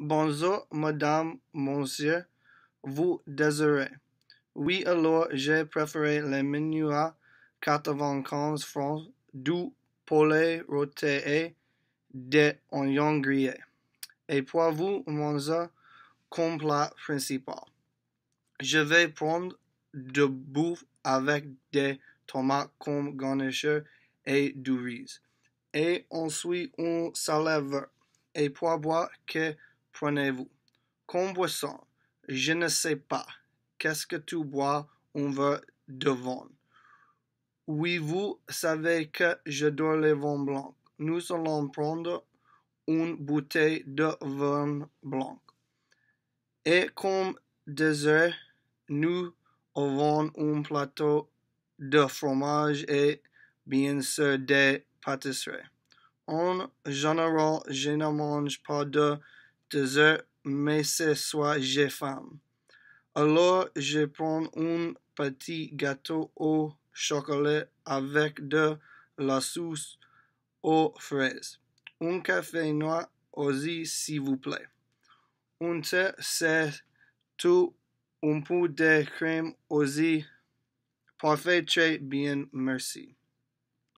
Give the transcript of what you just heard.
Bonjour, madame, monsieur, vous désirez. Oui, alors j'ai préféré le menu à 95 francs du poulet rôti et des oignons grillés. Et pour vous, mon comme principal, je vais prendre de bouffe avec des tomates comme garniture et du riz. Et ensuite, on salade. Et pour boire, que prenez-vous boit-on? Je ne sais pas. Qu'est-ce que tu bois On veut de vin. Oui, vous savez que dois le vins blanc. Nous allons prendre une bouteille de vin blanc. Et comme dessert, nous avons un plateau de fromage et bien sûr des pâtisseries. En général, je ne mange pas de heures, mais ce soit j'ai faim. Alors je prends un petit gâteau au chocolat avec de la sauce aux fraises. Un café noir aussi, s'il vous plaît. Un thé, c'est tout. Un peu de crème aussi. Parfait, très bien, merci.